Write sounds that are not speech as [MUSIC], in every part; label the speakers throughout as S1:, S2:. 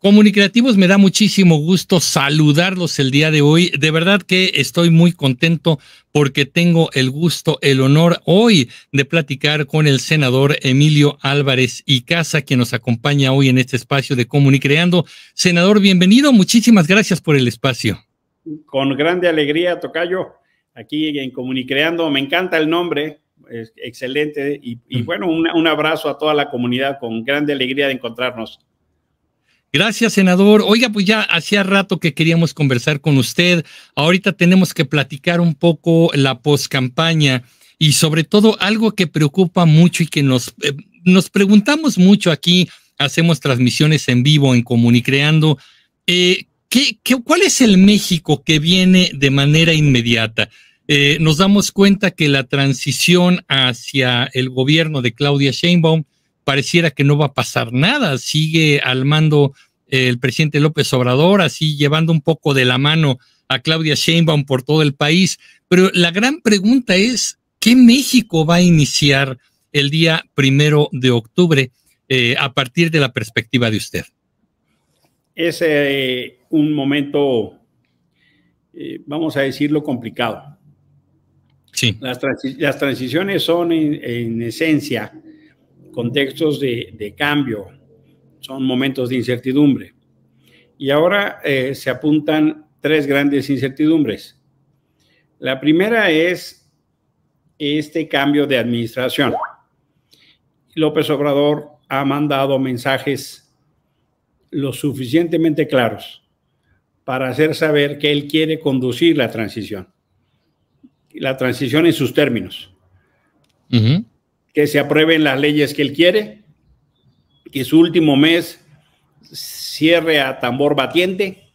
S1: Comunicativos, me da muchísimo gusto saludarlos el día de hoy. De verdad que estoy muy contento porque tengo el gusto, el honor hoy de platicar con el senador Emilio Álvarez y Casa, quien nos acompaña hoy en este espacio de Comunicreando. Senador, bienvenido, muchísimas gracias por el espacio.
S2: Con grande alegría, Tocayo, aquí en Comunicreando. Me encanta el nombre, excelente. Y, mm. bueno, un, un abrazo a toda la comunidad, con grande alegría de encontrarnos.
S1: Gracias, senador. Oiga, pues ya hacía rato que queríamos conversar con usted. Ahorita tenemos que platicar un poco la poscampaña y sobre todo algo que preocupa mucho y que nos, eh, nos preguntamos mucho aquí. Hacemos transmisiones en vivo en Comunicreando. Eh, ¿qué, cuál es el México que viene de manera inmediata? Eh, nos damos cuenta que la transición hacia el gobierno de Claudia Sheinbaum pareciera que no va a pasar nada. Sigue al mando eh, el presidente López Obrador, así llevando un poco de la mano a Claudia Sheinbaum por todo el país. Pero la gran pregunta es, ¿qué México va a iniciar el día primero de octubre eh, a partir de la perspectiva de usted?
S2: Es eh, un momento, vamos a decirlo, complicado. Sí. Las, transiciones son en, en esencia contextos de, cambio, son momentos de incertidumbre. Y ahora eh, se apuntan tres grandes incertidumbres. La primera es este cambio de administración. López Obrador ha mandado mensajes lo suficientemente claros para hacer saber que él quiere conducir la transición, la transición en sus términos que se aprueben las leyes que él quiere, que su último mes cierre a tambor batiente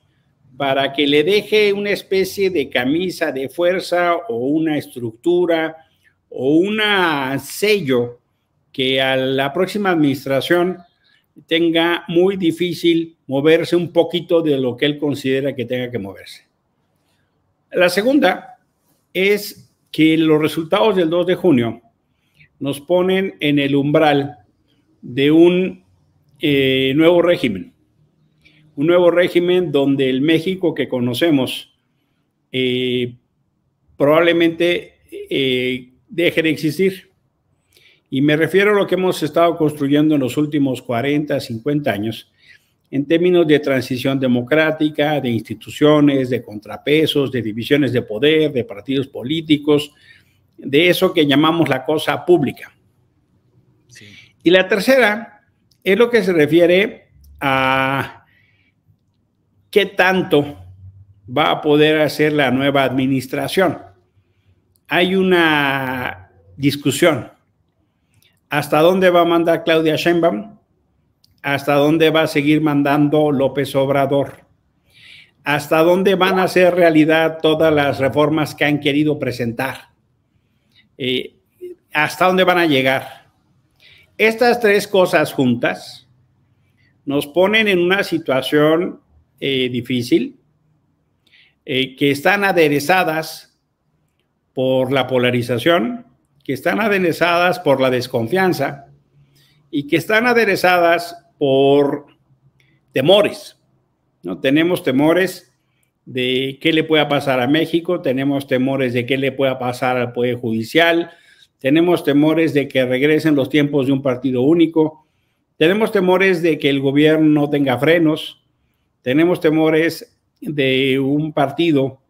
S2: para que le deje una especie de camisa de fuerza o una estructura o un sello que a la próxima administración tenga muy difícil moverse un poquito de lo que él considera que tenga que moverse. La segunda es que los resultados del 2 de junio nos ponen en el umbral de un eh, nuevo régimen, un nuevo régimen donde el México que conocemos eh, probablemente eh, deje de existir. Y me refiero a lo que hemos estado construyendo en los últimos 40, 50 años, en términos de transición democrática, de instituciones, de contrapesos, de divisiones de poder, de partidos políticos, de eso que llamamos la cosa pública. Y la tercera es lo que se refiere a qué tanto va a poder hacer la nueva administración. Hay una discusión. ¿Hasta dónde va a mandar Claudia Sheinbaum? ¿Hasta dónde va a seguir mandando López Obrador? ¿Hasta dónde van a ser realidad todas las reformas que han querido presentar? Eh, hasta dónde van a llegar. Estas tres cosas juntas nos ponen en una situación eh, difícil, eh, que están aderezadas por la polarización, que están aderezadas por la desconfianza y que están aderezadas por temores. ¿no? Tenemos temores de qué le pueda pasar a México, tenemos temores de qué le pueda pasar al Poder Judicial, tenemos temores de que regresen los tiempos de un partido único, tenemos temores de que el gobierno tenga frenos, tenemos temores de un partido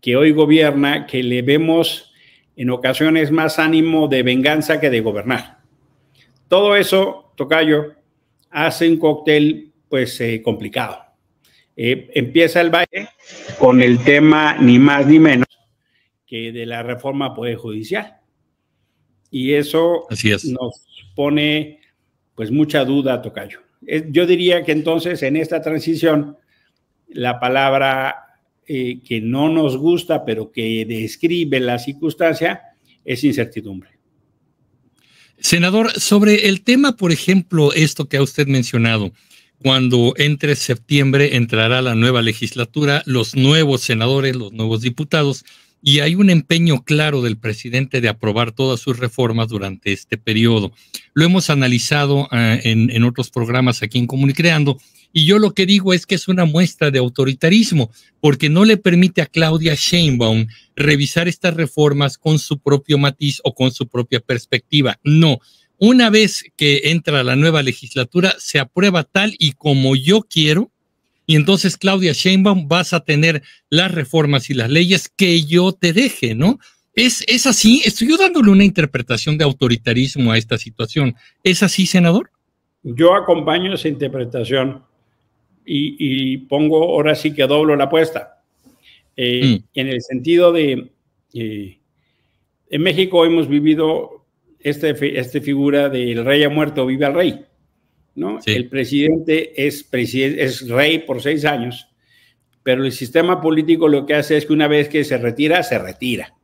S2: que hoy gobierna que le vemos en ocasiones más ánimo de venganza que de gobernar. Todo eso, Tocayo, hace un cóctel pues eh, complicado. Eh, empieza el baile con el tema ni más ni menos que de la reforma Judicial. Y eso nos pone pues mucha duda, Tocayo. Yo diría que entonces en esta transición la palabra eh, que no nos gusta, pero que describe la circunstancia, es incertidumbre.
S1: Senador, sobre el tema, por ejemplo, esto que ha usted mencionado, cuando entre septiembre entrará la nueva legislatura, los nuevos senadores, los nuevos diputados, y hay un empeño claro del presidente de aprobar todas sus reformas durante este periodo. Lo hemos analizado eh, en, en, otros programas aquí en Comunicreando, y yo lo que digo es que es una muestra de autoritarismo, porque no le permite a Claudia Sheinbaum revisar estas reformas con su propio matiz o con su propia perspectiva. No, una vez que entra la nueva legislatura, se aprueba tal y como yo quiero, y entonces Claudia Sheinbaum vas a tener las reformas y las leyes que yo te deje, ¿no? ¿Es, es así? Estoy dándole una interpretación de autoritarismo a esta situación. ¿Es así, senador?
S2: Yo acompaño esa interpretación y, pongo, ahora sí que doblo la apuesta. Eh, mm. En el sentido de, eh, en México hemos vivido esta este figura del rey ha muerto, vive el rey. ¿no? El presidente es, es rey por seis años, pero el sistema político lo que hace es que una vez que se retira, se retira.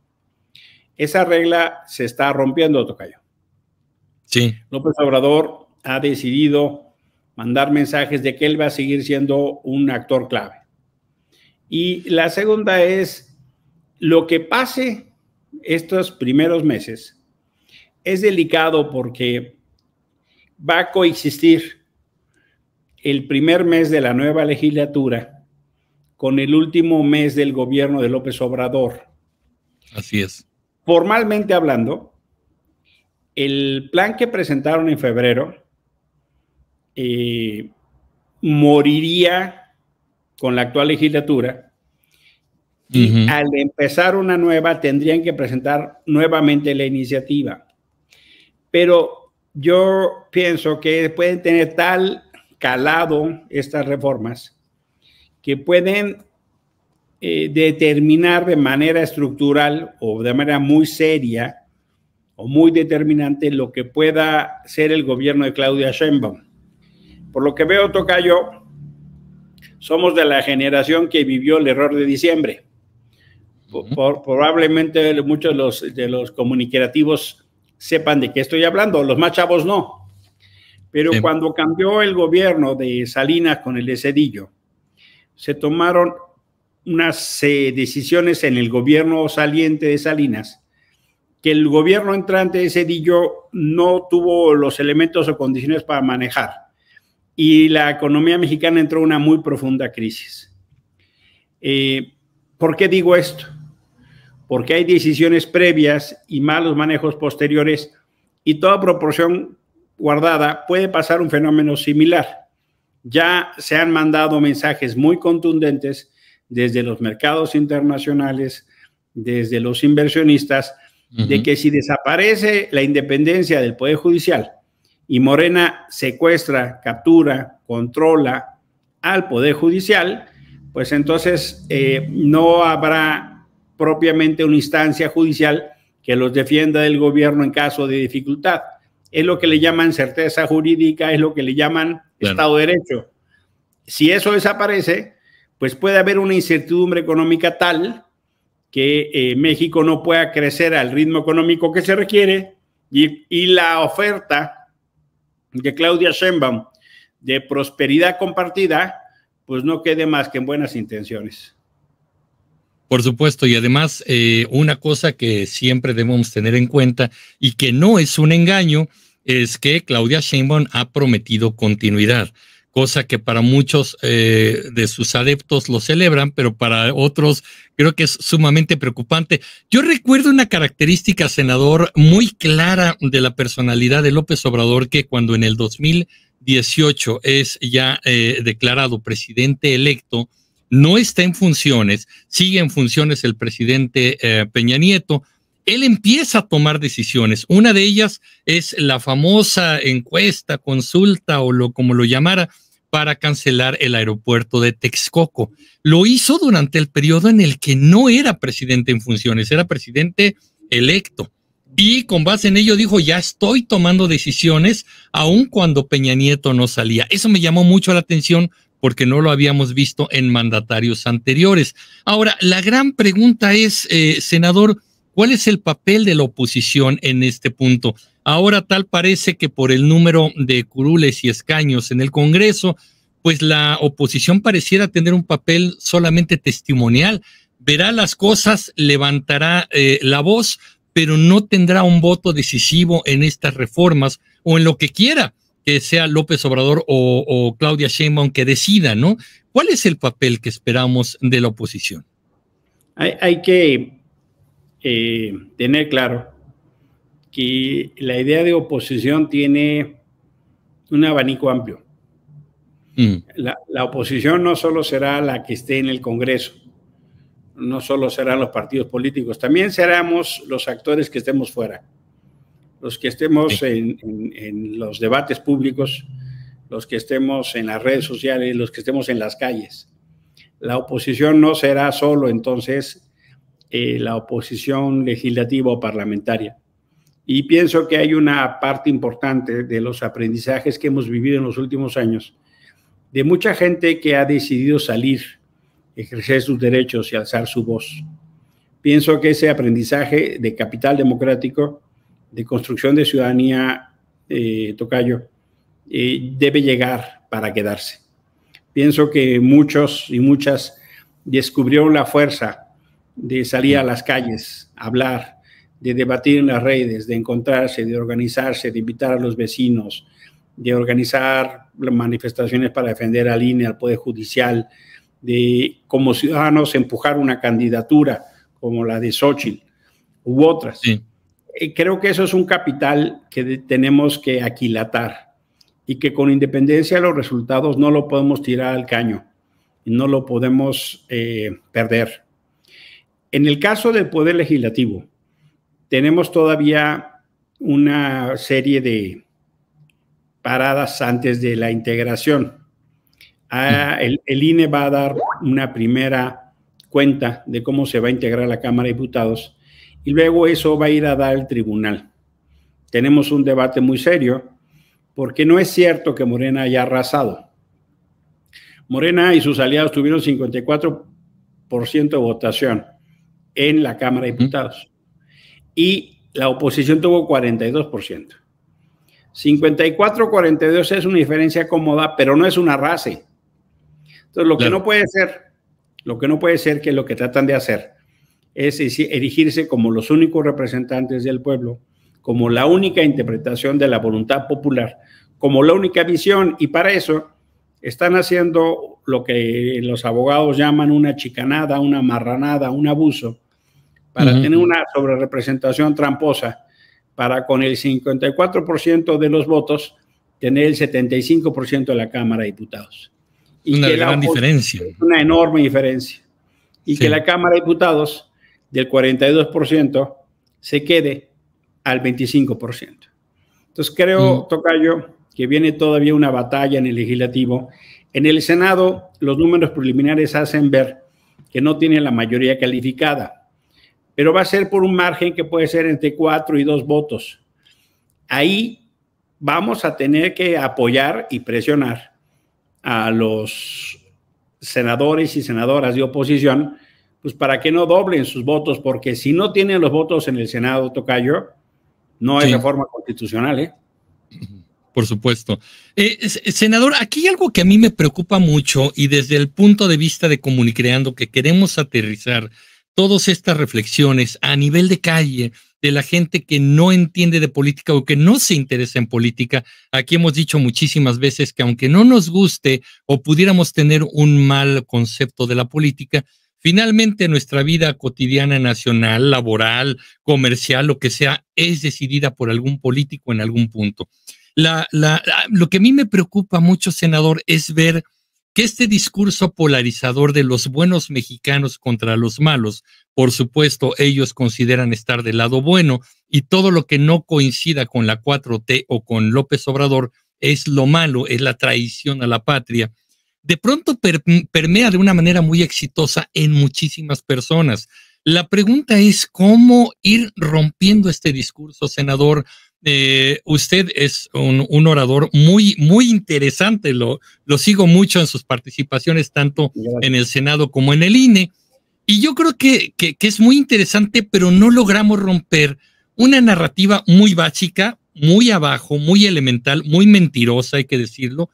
S2: Esa regla se está rompiendo, Tocayo. Sí. López Obrador ha decidido mandar mensajes de que él va a seguir siendo un actor clave. Y la segunda es, lo que pase estos primeros meses es delicado porque va a coexistir el primer mes de la nueva legislatura con el último mes del gobierno de López Obrador. Así es. Formalmente hablando, el plan que presentaron en febrero eh, moriría con la actual legislatura y al empezar una nueva tendrían que presentar nuevamente la iniciativa. Pero yo pienso que pueden tener tal calado estas reformas que pueden eh, determinar de manera estructural o de manera muy seria o muy determinante lo que pueda ser el gobierno de Claudia Sheinbaum. Por lo que veo, toca somos de la generación que vivió el error de diciembre. probablemente muchos de los, de los comunicativos sepan de qué estoy hablando, los más chavos no. Pero cuando cambió el gobierno de Salinas con el de Cedillo, se tomaron unas eh, decisiones en el gobierno saliente de Salinas, que el gobierno entrante de Cedillo no tuvo los elementos o condiciones para manejar. Y la economía mexicana entró en una muy profunda crisis. Eh, ¿Por qué digo esto? porque hay decisiones previas y malos manejos posteriores y toda proporción guardada puede pasar un fenómeno similar. Ya se han mandado mensajes muy contundentes desde los mercados internacionales, desde los inversionistas, de que si desaparece la independencia del Poder Judicial y Morena secuestra, captura, controla al Poder Judicial, pues entonces eh, no habrá propiamente una instancia judicial que los defienda del gobierno en caso de dificultad. Es lo que le llaman certeza jurídica, es lo que le llaman Estado de Derecho. Si eso desaparece, pues puede haber una incertidumbre económica tal que eh, México no pueda crecer al ritmo económico que se requiere y, y la oferta de Claudia Sheinbaum de prosperidad compartida, pues no quede más que en buenas intenciones.
S1: Por supuesto, y además eh, una cosa que siempre debemos tener en cuenta y que no es un engaño es que Claudia Sheinbaum ha prometido continuidad, cosa que para muchos eh, de sus adeptos lo celebran, pero para otros creo que es sumamente preocupante. Yo recuerdo una característica, senador, muy clara de la personalidad de López Obrador que cuando en el 2018 es ya eh, declarado presidente electo, no está en funciones, sigue en funciones el presidente eh, Peña Nieto, él empieza a tomar decisiones. Una de ellas es la famosa encuesta, consulta o lo como lo llamara para cancelar el aeropuerto de Texcoco. Lo hizo durante el periodo en el que no era presidente en funciones, era presidente electo. Y con base en ello dijo, ya estoy tomando decisiones, aun cuando Peña Nieto no salía. Eso me llamó mucho la atención porque no lo habíamos visto en mandatarios anteriores. Ahora, la gran pregunta es, eh, senador, ¿cuál es el papel de la oposición en este punto? Ahora tal parece que por el número de curules y escaños en el Congreso, pues la oposición pareciera tener un papel solamente testimonial. Verá las cosas, levantará eh, la voz, pero no tendrá un voto decisivo en estas reformas o en lo que quiera que sea López Obrador o, Claudia Sheinbaum que decida, ¿no? ¿Cuál es el papel que esperamos de la oposición?
S2: Hay, que eh, tener claro que la idea de oposición tiene un abanico amplio. Mm. La, oposición no solo será la que esté en el Congreso, no solo serán los partidos políticos, también serán los actores que estemos fuera los que estemos en, los debates públicos, los que estemos en las redes sociales, los que estemos en las calles. La oposición no será solo entonces eh, la oposición legislativa o parlamentaria. Y pienso que hay una parte importante de los aprendizajes que hemos vivido en los últimos años, de mucha gente que ha decidido salir, ejercer sus derechos y alzar su voz. Pienso que ese aprendizaje de capital democrático de construcción de ciudadanía, eh, Tocayo, eh, debe llegar para quedarse. Pienso que muchos y muchas descubrieron la fuerza de salir a las calles, hablar, de debatir en las redes, de encontrarse, de organizarse, de invitar a los vecinos, de organizar manifestaciones para defender a línea, al Poder Judicial, de como ciudadanos empujar una candidatura como la de Xochitl u otras. Sí. Eh, creo que eso es un capital que tenemos que aquilatar y que con independencia de los resultados no lo podemos tirar al caño no lo podemos eh, perder. En el caso del Poder Legislativo, tenemos todavía una serie de paradas antes de la integración. Ah, el INE va a dar una primera cuenta de cómo se va a integrar la Cámara de Diputados y luego eso va a ir a dar el tribunal. Tenemos un debate muy serio porque no es cierto que Morena haya arrasado. Morena y sus aliados tuvieron 54% de votación en la Cámara de Diputados y la oposición tuvo 42%. 54-42 es una diferencia cómoda, pero no es una raza. Entonces, lo que no puede ser, lo que no puede ser, que es lo que tratan de hacer, es erigirse como los únicos representantes del pueblo, como la única interpretación de la voluntad popular, como la única visión, y para eso están haciendo lo que los abogados llaman una chicanada, una marranada, un abuso, para tener una sobrerepresentación tramposa, para con el 54% de los votos tener el 75% de la Cámara de Diputados.
S1: una gran diferencia.
S2: Una enorme diferencia. Y que la Cámara de Diputados del 42% se quede al 25%. Entonces creo, toca mm. Tocayo, que viene todavía una batalla en el legislativo. En el Senado, los números preliminares hacen ver que no tiene la mayoría calificada, pero va a ser por un margen que puede ser entre cuatro y dos votos. Ahí vamos a tener que apoyar y presionar a los senadores y senadoras de oposición pues para que no doblen sus votos, porque si no tienen los votos en el Senado, Tocayo, no hay reforma constitucional, ¿eh?
S1: Por supuesto. Eh, senador, aquí hay algo que a mí me preocupa mucho y desde el punto de vista de Comunicreando que queremos aterrizar todas estas reflexiones a nivel de calle, de la gente que no entiende de política o que no se interesa en política. Aquí hemos dicho muchísimas veces que aunque no nos guste o pudiéramos tener un mal concepto de la política, Finalmente, nuestra vida cotidiana nacional, laboral, comercial, lo que sea, es decidida por algún político en algún punto. lo que a mí me preocupa mucho, senador, es ver que este discurso polarizador de los buenos mexicanos contra los malos, por supuesto, ellos consideran estar del lado bueno y todo lo que no coincida con la 4T o con López Obrador es lo malo, es la traición a la patria de pronto permea de una manera muy exitosa en muchísimas personas. La pregunta es cómo ir rompiendo este discurso, senador. Eh, usted es un, orador muy, muy interesante, lo, lo sigo mucho en sus participaciones, tanto en el Senado como en el INE. Y yo creo que es muy interesante, pero no logramos romper una narrativa muy básica, muy abajo, muy elemental, muy mentirosa, hay que decirlo,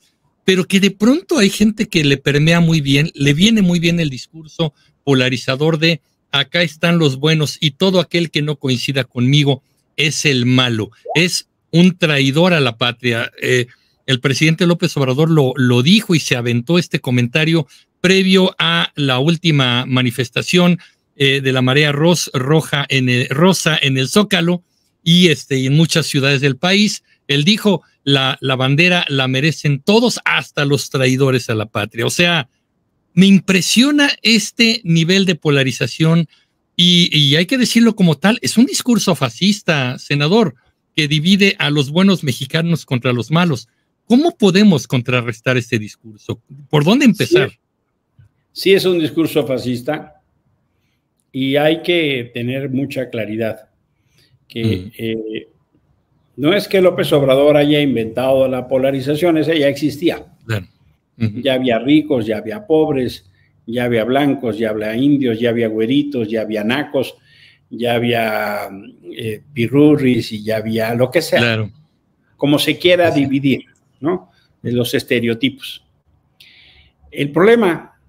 S1: pero que de pronto hay gente que le permea muy bien, le viene muy bien el discurso polarizador de acá están los buenos y todo aquel que no coincida conmigo es el malo, es un traidor a la patria. Eh, el presidente López Obrador lo, lo dijo y se aventó este comentario previo a la última manifestación eh, de la marea roja en el, rosa en el Zócalo y este, y en muchas ciudades del país. Él dijo, la, bandera la merecen todos, hasta los traidores a la patria. O sea, me impresiona este nivel de polarización y, hay que decirlo como tal, es un discurso fascista, senador, que divide a los buenos mexicanos contra los malos. ¿Cómo podemos contrarrestar este discurso? ¿Por dónde empezar?
S2: Sí, es un discurso fascista y hay que tener mucha claridad que mm. eh, no es que López Obrador haya inventado la polarización, esa ya existía. Ya había ricos, ya había pobres, ya había blancos, ya había indios, ya había güeritos, ya había nacos, ya había piruris eh, pirurris y ya había lo que sea. Como se quiera dividir, ¿no? De los estereotipos. El problema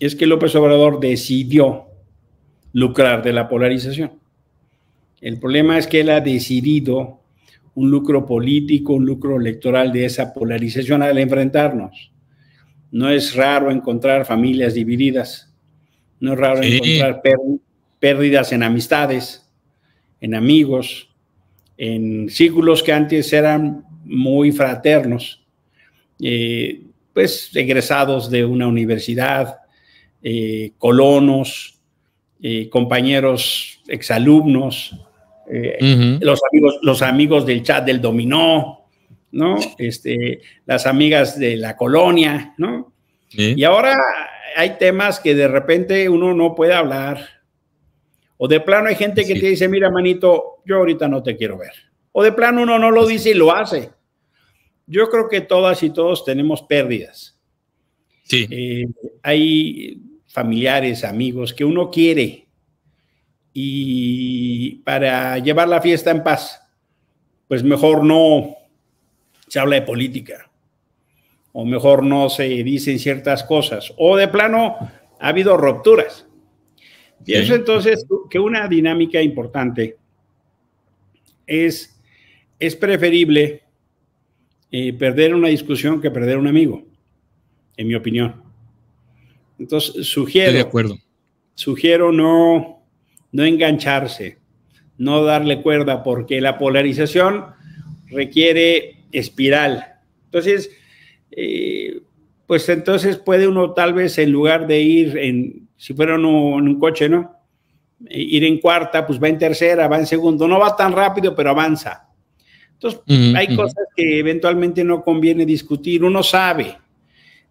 S2: es que López Obrador decidió lucrar de la polarización. El problema es que él ha decidido un lucro político, un lucro electoral de esa polarización al enfrentarnos. No es raro encontrar familias divididas, no es raro encontrar pérdidas en amistades, en amigos, en círculos que antes eran muy fraternos, eh, pues egresados de una universidad, eh, colonos, eh, compañeros exalumnos,
S1: los,
S2: amigos, los amigos del chat del dominó, ¿no? Este, las amigas de la colonia, ¿no? Y ahora hay temas que de repente uno no puede hablar. O de plano hay gente que te dice, mira, manito, yo ahorita no te quiero ver. O de plano uno no lo dice y lo hace. Yo creo que todas y todos tenemos pérdidas. Sí. Eh, hay familiares, amigos que uno quiere, y para llevar la fiesta en paz, pues mejor no se habla de política, o mejor no se dicen ciertas cosas, o de plano ha habido rupturas. Y eso entonces que una dinámica importante es, es preferible eh, perder una discusión que perder un amigo, en mi opinión. Entonces, sugiero. de acuerdo. Sugiero no no engancharse, no darle cuerda, porque la polarización requiere espiral. Entonces, eh, pues entonces puede uno tal vez en lugar de ir en, si fuera en un coche, ¿no? Eh, ir en cuarta, pues va en tercera, va en segundo, no va tan rápido, pero avanza. Entonces, hay cosas que eventualmente no conviene discutir, uno sabe.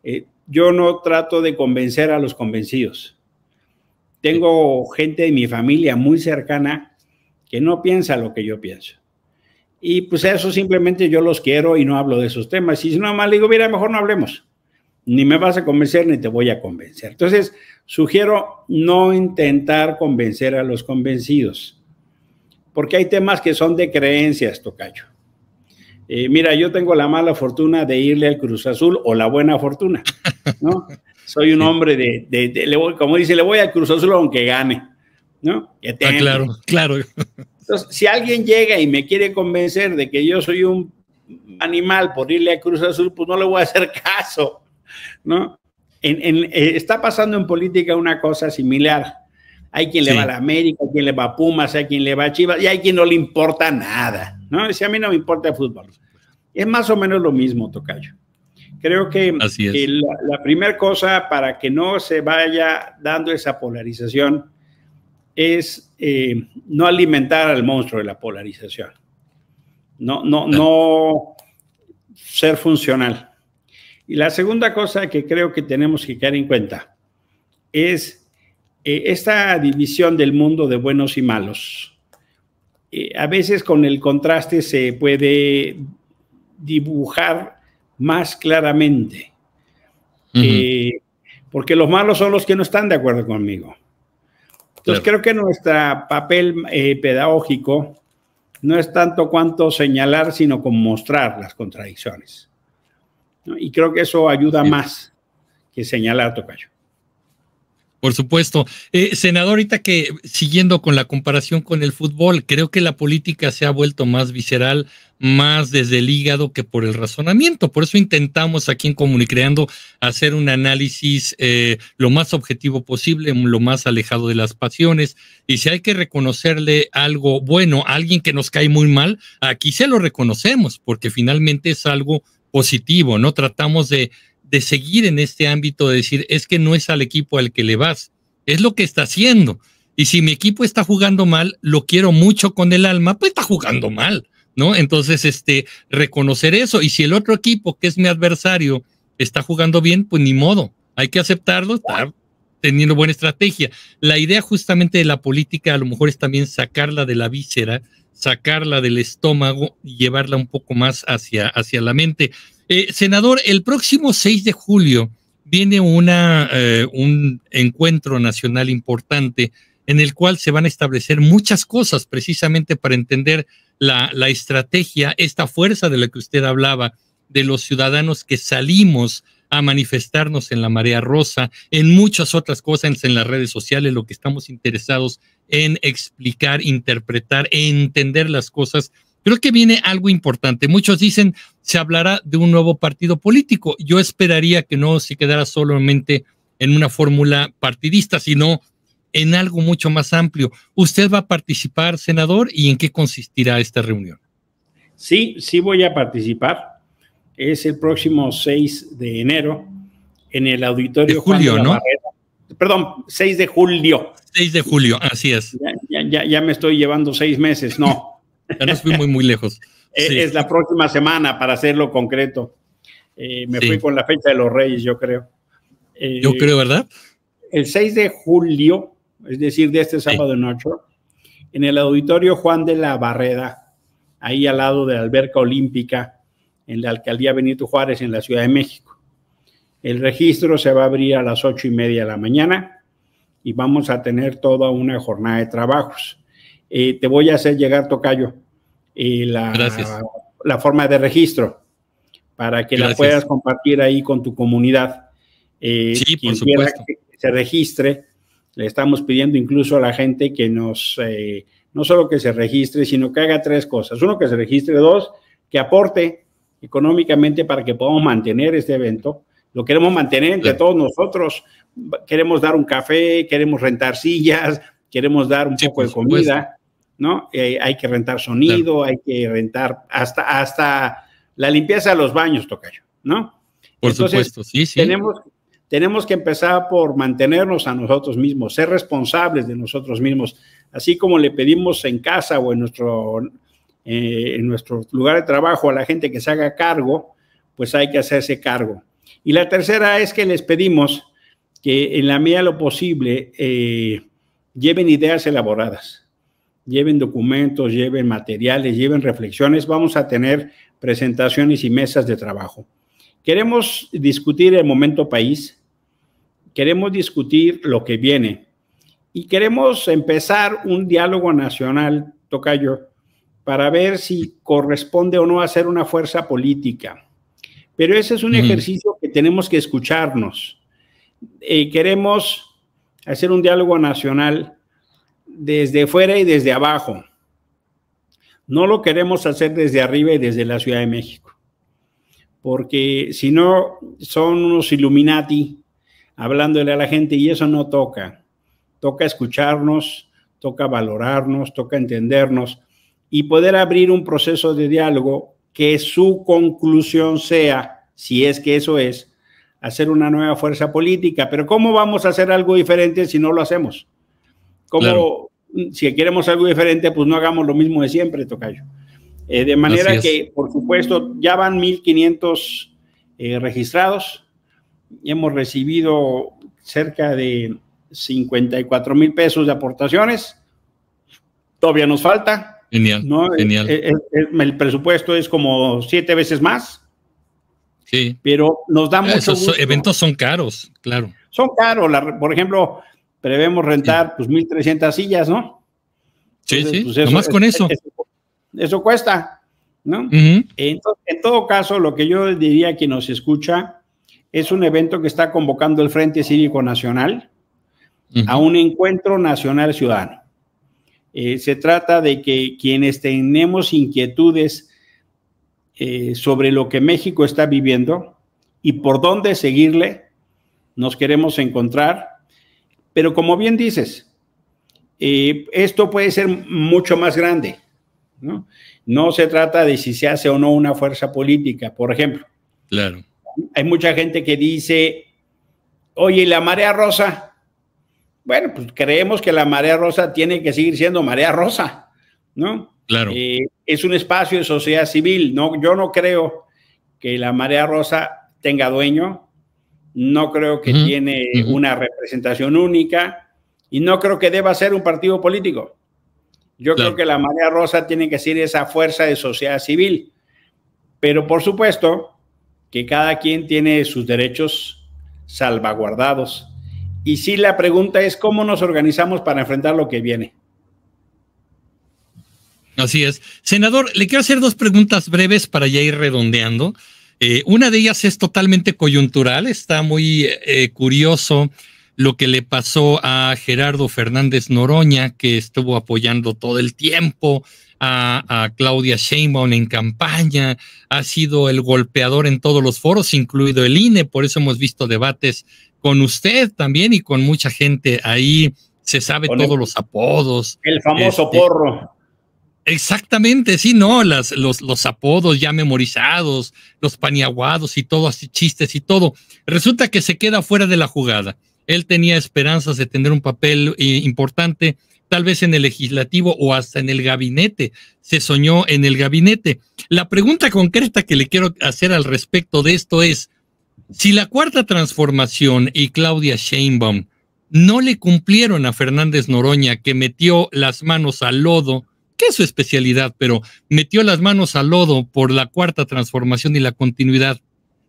S2: Eh, yo no trato de convencer a los convencidos. Tengo gente de mi familia muy cercana que no piensa lo que yo pienso. Y pues eso simplemente yo los quiero y no hablo de esos temas. Y si no, más le digo, mira, mejor no hablemos. Ni me vas a convencer ni te voy a convencer. Entonces, sugiero no intentar convencer a los convencidos, porque hay temas que son de creencias, Tocayo. Eh, mira, yo tengo la mala fortuna de irle al Cruz Azul o la buena fortuna, ¿no? [LAUGHS] soy un hombre de, de, como dice, le voy al Cruz Azul aunque gane, ¿no? Ah, claro, claro. Entonces, si alguien llega y me quiere convencer de que yo soy un animal por irle a Cruz Azul, pues no le voy a hacer caso, ¿no? En, en, eh, está pasando en política una cosa similar. Hay quien le va a América, hay quien le va a Pumas, hay quien le va a Chivas, y hay quien no le importa nada, ¿no? Dice, si a mí no me importa el fútbol. Es más o menos lo mismo, Tocayo. Creo que, la, primera cosa para que no se vaya dando esa polarización es eh, no alimentar al monstruo de la polarización. No, no, no ser funcional. Y la segunda cosa que creo que tenemos que tener en cuenta es eh, esta división del mundo de buenos y malos. Eh, a veces con el contraste se puede dibujar más claramente. Eh, porque los malos son los que no están de acuerdo conmigo. Entonces creo que nuestro papel eh, pedagógico no es tanto cuanto señalar, sino como mostrar las contradicciones. Y creo que eso ayuda más que señalar, Tocayo.
S1: Por supuesto. Eh, senador, ahorita que siguiendo con la comparación con el fútbol, creo que la política se ha vuelto más visceral, más desde el hígado que por el razonamiento. Por eso intentamos aquí en Comunicreando hacer un análisis eh, lo más objetivo posible, lo más alejado de las pasiones. Y si hay que reconocerle algo bueno a alguien que nos cae muy mal, aquí se lo reconocemos, porque finalmente es algo positivo, ¿no? Tratamos de, de seguir en este ámbito de decir, es que no es al equipo al que le vas, es lo que está haciendo. Y si mi equipo está jugando mal, lo quiero mucho con el alma, pues está jugando mal ¿no? Entonces, este, reconocer eso. Y si el otro equipo, que es mi adversario, está jugando bien, pues ni modo. Hay que aceptarlo, está teniendo buena estrategia. La idea justamente de la política a lo mejor es también sacarla de la víscera, sacarla del estómago y llevarla un poco más hacia, hacia la mente. Eh, senador, el próximo 6 de julio viene una, eh, un encuentro nacional importante en el cual se van a establecer muchas cosas precisamente para entender la, estrategia, esta fuerza de la que usted hablaba, de los ciudadanos que salimos a manifestarnos en la marea rosa, en muchas otras cosas, en las redes sociales, lo que estamos interesados en explicar, interpretar, entender las cosas. Creo que viene algo importante. Muchos dicen, se hablará de un nuevo partido político. Yo esperaría que no se quedara solamente en una fórmula partidista, sino en algo mucho más amplio. ¿Usted va a participar, senador, y en qué consistirá esta reunión?
S2: Sí, sí voy a participar. Es el próximo 6 de enero en el auditorio. De julio, ¿no? Perdón, 6 de julio. 6 de julio, así es. Ya, me estoy llevando seis meses, no. [LAUGHS] ya no fui muy, muy lejos. [LAUGHS] Es la próxima semana para hacerlo concreto. Eh, me fui con la fecha de los Reyes, yo creo. yo eh, creo, ¿verdad? El 6 de julio es decir, de este sábado noche en el auditorio Juan de la Barreda, ahí al lado de la Alberca Olímpica, en la alcaldía Benito Juárez, en la Ciudad de México. El registro se va a abrir a las ocho y media de la mañana y vamos a tener toda una jornada de trabajos. Eh, te voy a hacer llegar, Tocayo, eh, la, forma de registro para que la puedas compartir ahí con tu comunidad. Eh, quien que se registre, le estamos pidiendo incluso a la gente que nos, eh, no solo que se registre, sino que haga tres cosas. Uno, que se registre. Dos, que aporte económicamente para que podamos mantener este evento. Lo queremos mantener entre todos nosotros. Queremos dar un café, queremos rentar sillas, queremos dar un poco de comida, ¿no? Eh, hay que rentar sonido, hay que rentar hasta, hasta la limpieza de los baños, Tocayo, ¿no? Por supuesto, sí, sí. Tenemos, tenemos que empezar por mantenernos a nosotros mismos, ser responsables de nosotros mismos, así como le pedimos en casa o en nuestro, eh, en nuestro lugar de trabajo a la gente que se haga cargo, pues hay que hacerse cargo. Y la tercera es que les pedimos que en la medida de lo posible eh, lleven ideas elaboradas, lleven documentos, lleven materiales, lleven reflexiones. Vamos a tener presentaciones y mesas de trabajo. Queremos discutir el momento país, queremos discutir lo que viene y queremos empezar un diálogo nacional, Tocayo, para ver si corresponde o no hacer una fuerza política. Pero ese es un ejercicio que tenemos que escucharnos. Eh, queremos hacer un diálogo nacional desde fuera y desde abajo. No lo queremos hacer desde arriba y desde la Ciudad de México, porque si no son unos Illuminati hablándole a la gente y eso no toca. Toca escucharnos, toca valorarnos, toca entendernos y poder abrir un proceso de diálogo que su conclusión sea, si es que eso es, hacer una nueva fuerza política. Pero ¿cómo vamos a hacer algo diferente si no lo hacemos? Como si queremos algo diferente, pues no hagamos lo mismo de siempre, Tocayo? Eh, de manera que, por supuesto, ya van 1.500 eh, registrados, hemos recibido cerca de 54 mil pesos de aportaciones. Todavía nos falta. Genial. Eh, eh, eh, el, presupuesto es como siete veces más. Sí. Pero nos damos Esos
S1: eventos son caros, claro.
S2: Son caros. por ejemplo, prevemos rentar 1.300 pues, sillas, ¿no? sí, sí. Pues, con eso. eso. cuesta, ¿no? Entonces, en todo caso, lo que yo diría a quien nos escucha es un evento que está convocando el Frente Cívico Nacional a un encuentro nacional ciudadano. Eh, se trata de que quienes tenemos inquietudes eh, sobre lo que México está viviendo y por dónde seguirle, nos queremos encontrar. Pero como bien dices, eh, esto puede ser mucho más grande. no se trata de si se hace o no una fuerza política, por ejemplo. Claro hay mucha gente que dice, oye, la marea rosa? Bueno, pues creemos que la marea rosa tiene que seguir siendo marea rosa, ¿no? Claro. Eh, es un espacio de sociedad civil, ¿no? Yo no creo que la marea rosa tenga dueño, no creo que tiene una representación única y no creo que deba ser un partido político. Yo creo que la marea rosa tiene que ser esa fuerza de sociedad civil. Pero por supuesto, que cada quien tiene sus derechos salvaguardados. Y sí, la pregunta es cómo nos organizamos para enfrentar lo que viene.
S1: Así es. Senador, le quiero hacer dos preguntas breves para ya ir redondeando. Eh, una de ellas es totalmente coyuntural, está muy eh, curioso lo que le pasó a Gerardo Fernández Noroña, que estuvo apoyando todo el tiempo a, Claudia Sheinbaum en campaña, ha sido el golpeador en todos los foros, incluido el INE, por eso hemos visto debates con usted también y con mucha gente ahí, se sabe todos los apodos. El famoso este, porro. Exactamente, sí, no, las, los, los apodos ya memorizados, los paniaguados y así, chistes y todo. Resulta que se queda fuera de la jugada él tenía esperanzas de tener un papel eh, importante, tal vez en el legislativo o hasta en el gabinete. Se soñó en el gabinete. La pregunta concreta que le quiero hacer al respecto de esto es, si la cuarta transformación y Claudia Sheinbaum no le cumplieron a Fernández Noroña, que metió las manos al lodo, que es su especialidad, pero metió las manos al lodo por la cuarta transformación y la continuidad.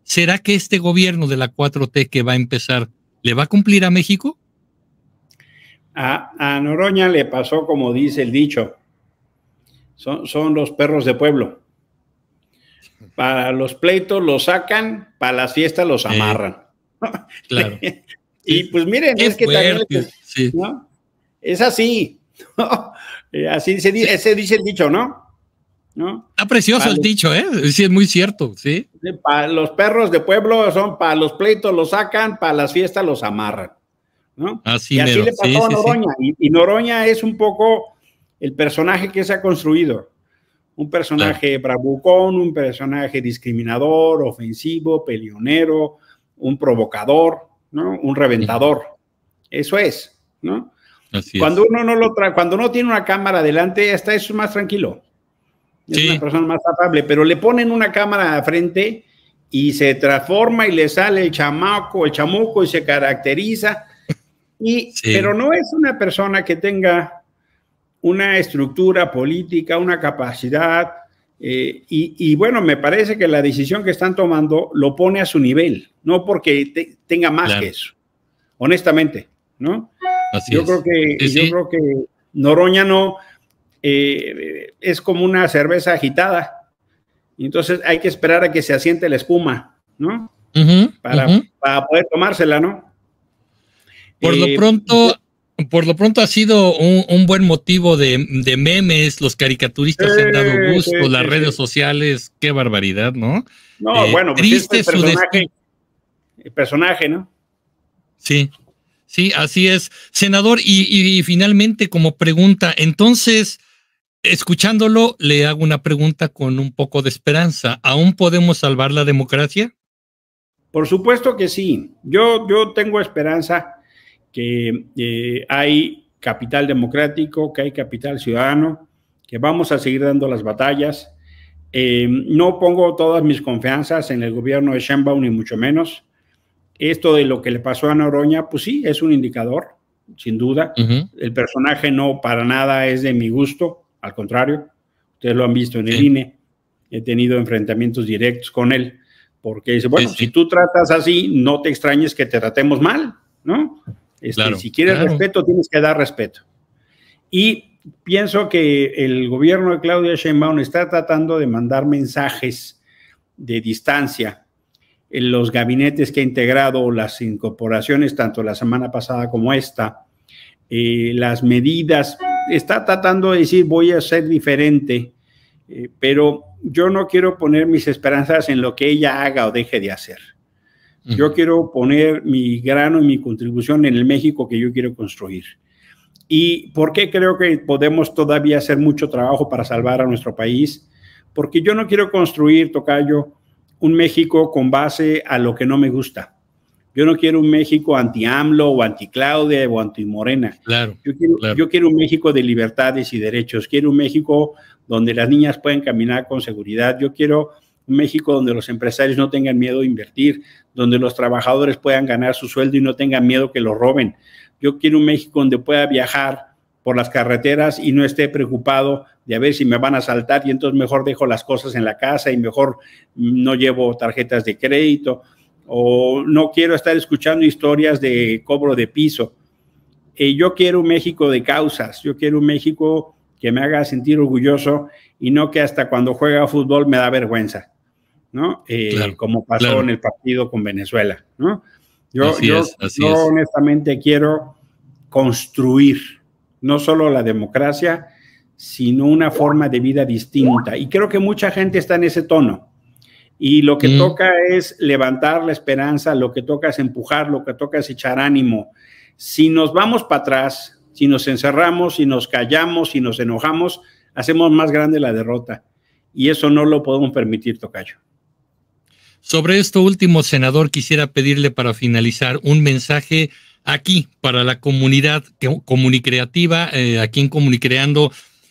S1: ¿Será que este gobierno de la 4T que va a empezar ¿Le va a cumplir a México?
S2: A, Noroña le pasó como dice el dicho. Son, los perros de pueblo. Para los pleitos los sacan, para las fiestas los amarran. claro. [LAUGHS] y pues miren, es que también es así. [LAUGHS] Eh, así se dice, dice el dicho, ¿no? Está precioso el dicho,
S1: ¿eh? Sí, es muy cierto, sí.
S2: los perros de pueblo son para los pleitos los sacan, para las fiestas los amarran,
S1: Así y así le pasó a Noroña.
S2: Y, Noroña es un poco el personaje que se ha construido. Un personaje bravucón, un personaje discriminador, ofensivo, peleonero, un provocador, ¿no? Un reventador. Eso es, ¿no? cuando uno no lo cuando uno tiene una cámara delante, está eso más tranquilo es una persona más afable, pero le ponen una cámara de frente y se transforma y le sale el chamaco, el chamuco y se caracteriza. Y, Pero no es una persona que tenga una estructura política, una capacidad. Eh, y, bueno, me parece que la decisión que están tomando lo pone a su nivel, no porque tenga más que eso, honestamente, ¿no? yo creo que yo creo que Noroña no, eh, es como una cerveza agitada. Y entonces hay que esperar a que se asiente la espuma, ¿no? para, poder tomársela, ¿no? Por lo eh, pronto,
S1: por lo pronto ha sido un, buen motivo de, memes, los caricaturistas han dado gusto, las redes sociales, qué barbaridad, ¿no? No, eh, bueno, pues triste el personaje,
S2: personaje, ¿no?
S1: Sí, sí, así es. Senador, y finalmente como pregunta, entonces, Escuchándolo, le hago una pregunta con un poco de esperanza. ¿Aún podemos salvar la democracia?
S2: Por supuesto que sí. Yo, yo tengo esperanza que eh, hay capital democrático, que hay capital ciudadano, que vamos a seguir dando las batallas. Eh, no pongo todas mis confianzas en el gobierno de Sheinbaum, ni mucho menos. Esto de lo que le pasó a Noroña, pues sí, es un indicador, sin duda. El personaje no para nada es de mi gusto. Al contrario, ustedes lo han visto en el INE, he tenido enfrentamientos directos con él, porque dice, bueno, si tú tratas así, no te extrañes que te tratemos mal, ¿no? Este, si quieres respeto, tienes que dar respeto. Y pienso que el gobierno de Claudia Sheinbaum está tratando de mandar mensajes de distancia en los gabinetes que ha integrado, las incorporaciones, tanto la semana pasada como esta, eh, las medidas está tratando de decir voy a ser diferente, eh, pero yo no quiero poner mis esperanzas en lo que ella haga o deje de hacer. Yo quiero poner mi grano y mi contribución en el México que yo quiero construir. ¿Y por qué creo que podemos todavía hacer mucho trabajo para salvar a nuestro país? Porque yo no quiero construir, Tocayo, un México con base a lo que no me gusta. Yo no quiero un México anti-AMLO o anti-Claudia o anti-Morena. Claro, yo, quiero, un México de libertades y derechos. Quiero un México donde las niñas pueden caminar con seguridad. Yo quiero un México donde los empresarios no tengan miedo de invertir, donde los trabajadores puedan ganar su sueldo y no tengan miedo que lo roben. Yo quiero un México donde pueda viajar por las carreteras y no esté preocupado de a ver si me van a saltar y entonces mejor dejo las cosas en la casa y mejor no llevo tarjetas de crédito o no quiero estar escuchando historias de cobro de piso. Eh, yo quiero un México de causas, yo quiero un México que me haga sentir orgulloso y no que hasta cuando juega fútbol me da vergüenza, ¿no? Eh, como pasó en el partido con Venezuela, ¿no? Yo, yo, honestamente quiero construir no solo la democracia, sino una forma de vida distinta. Y creo que mucha gente está en ese tono. Y lo que mm. toca es levantar la esperanza, lo que toca es empujar, lo que toca es echar ánimo. Si nos vamos para atrás, si nos encerramos, si nos callamos, si nos enojamos, hacemos más grande la derrota. Y eso no lo podemos permitir, Tocayo.
S1: Sobre esto último, senador, quisiera pedirle para finalizar un mensaje aquí para la comunidad comunicreativa, eh, aquí en Comunicreando,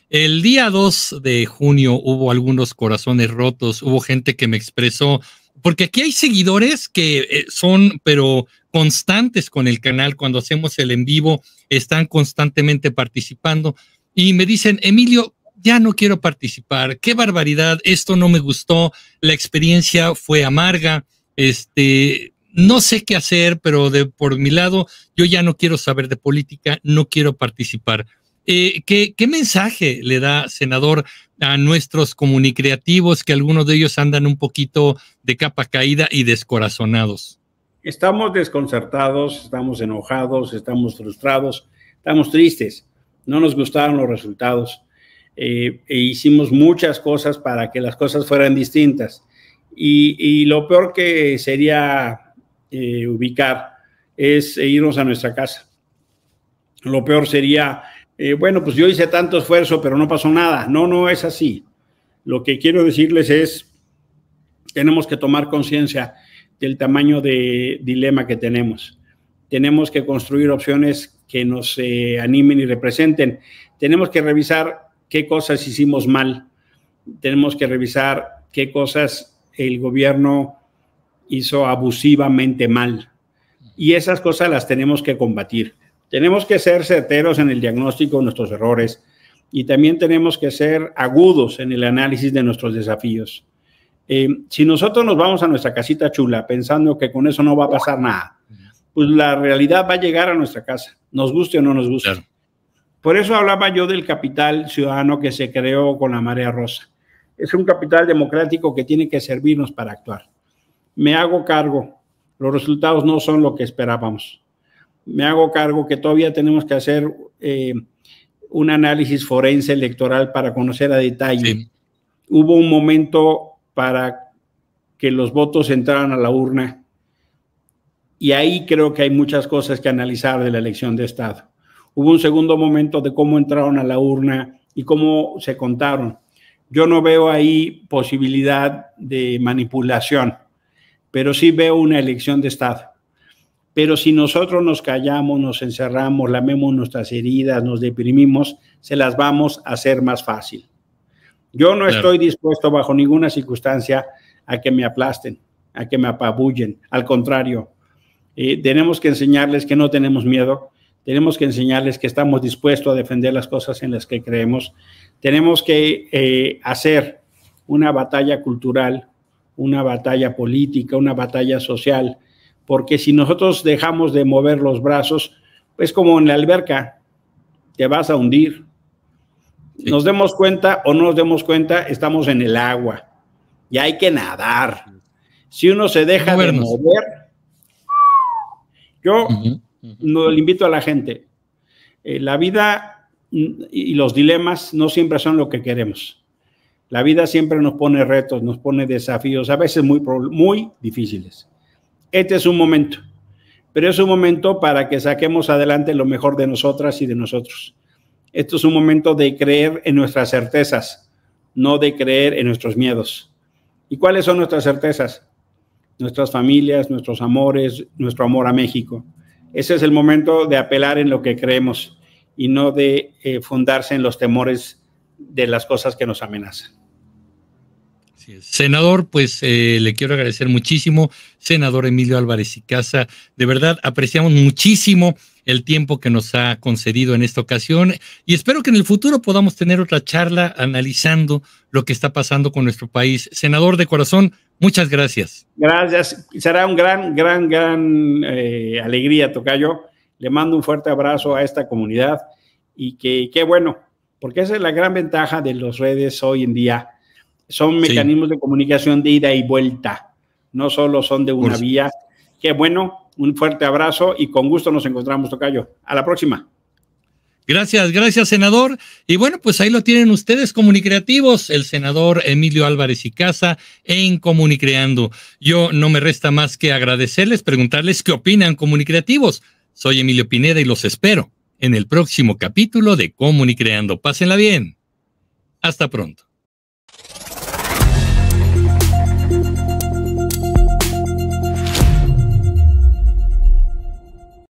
S1: el día 2 de junio hubo algunos corazones rotos, hubo gente que me expresó, porque aquí hay seguidores que eh, son, pero constantes con el canal, cuando hacemos el en vivo, están constantemente participando y me dicen, Emilio, ya no quiero participar, qué barbaridad, esto no me gustó, la experiencia fue amarga, este, no sé qué hacer, pero de por mi lado, yo ya no quiero saber de política, no quiero participar. Eh, ¿qué, mensaje le da, senador, a nuestros comunicreativos que algunos de ellos andan un poquito de capa caída y descorazonados?
S2: Estamos desconcertados, estamos enojados, estamos frustrados, estamos tristes. No nos gustaron los resultados. Eh, e hicimos muchas cosas para que las cosas fueran distintas. Y, lo peor que sería eh, ubicar es irnos a nuestra casa. Lo peor sería eh, bueno, pues yo hice tanto esfuerzo, pero no pasó nada. No, no es así. Lo que quiero decirles es, tenemos que tomar conciencia del tamaño de dilema que tenemos. Tenemos que construir opciones que nos eh, animen y representen. Tenemos que revisar qué cosas hicimos mal. Tenemos que revisar qué cosas el gobierno hizo abusivamente mal. Y esas cosas las tenemos que combatir. Tenemos que ser certeros en el diagnóstico de nuestros errores y también tenemos que ser agudos en el análisis de nuestros desafíos. Eh, si nosotros nos vamos a nuestra casita chula pensando que con eso no va a pasar nada, pues la realidad va a llegar a nuestra casa, nos guste o no nos guste. Por eso hablaba yo del capital ciudadano que se creó con la marea rosa. Es un capital democrático que tiene que servirnos para actuar. Me hago cargo. Los resultados no son lo que esperábamos me hago cargo que todavía tenemos que hacer eh, un análisis forense electoral para conocer a detalle. Hubo un momento para que los votos entraran a la urna y ahí creo que hay muchas cosas que analizar de la elección de Estado. Hubo un segundo momento de cómo entraron a la urna y cómo se contaron. Yo no veo ahí posibilidad de manipulación, pero sí veo una elección de Estado pero si nosotros nos callamos, nos encerramos, lamemos nuestras heridas, nos deprimimos, se las vamos a hacer más fácil. Yo no estoy dispuesto bajo ninguna circunstancia a que me aplasten, a que me apabullen. Al contrario, eh, tenemos que enseñarles que no tenemos miedo, tenemos que enseñarles que estamos dispuestos a defender las cosas en las que creemos, tenemos que eh, hacer una batalla cultural, una batalla política, una batalla social porque si nosotros dejamos de mover los brazos, es pues como en la alberca, te vas a hundir. Nos demos cuenta o no nos demos cuenta, estamos en el agua y hay que nadar. Si uno se deja de mover, yo No, le invito a la gente, eh, la vida y los dilemas no siempre son lo que queremos. La vida siempre nos pone retos, nos pone desafíos, a veces muy, muy difíciles. Este es un momento, pero es un momento para que saquemos adelante lo mejor de nosotras y de nosotros. Esto es un momento de creer en nuestras certezas, no de creer en nuestros miedos. ¿Y cuáles son nuestras certezas? Nuestras familias, nuestros amores, nuestro amor a México. Ese es el momento de apelar en lo que creemos y no de eh, fundarse en los temores de las cosas que nos amenazan.
S1: Senador, pues eh, le quiero agradecer muchísimo, senador Emilio Álvarez y Casa. De verdad, apreciamos muchísimo el tiempo que nos ha concedido en esta ocasión y espero que en el futuro podamos tener otra charla analizando lo que está pasando con nuestro país. Senador de corazón, muchas gracias.
S2: Gracias. Será un gran, gran, gran eh, alegría, Tocayo. Le mando un fuerte abrazo a esta comunidad y que qué bueno, porque esa es la gran ventaja de las redes hoy en día son mecanismos de comunicación de ida y vuelta, no solo son de una vía. Qué bueno, un fuerte abrazo y con gusto nos encontramos, Tocayo. A la próxima.
S1: Gracias, gracias, senador. Y bueno, pues ahí lo tienen ustedes, comunicreativos, el senador Emilio Álvarez y Casa en Comunicreando. Yo no me resta más que agradecerles, preguntarles qué opinan, comunicreativos. Soy Emilio Pineda y los espero en el próximo capítulo de Comunicreando. Pásenla bien. Hasta pronto.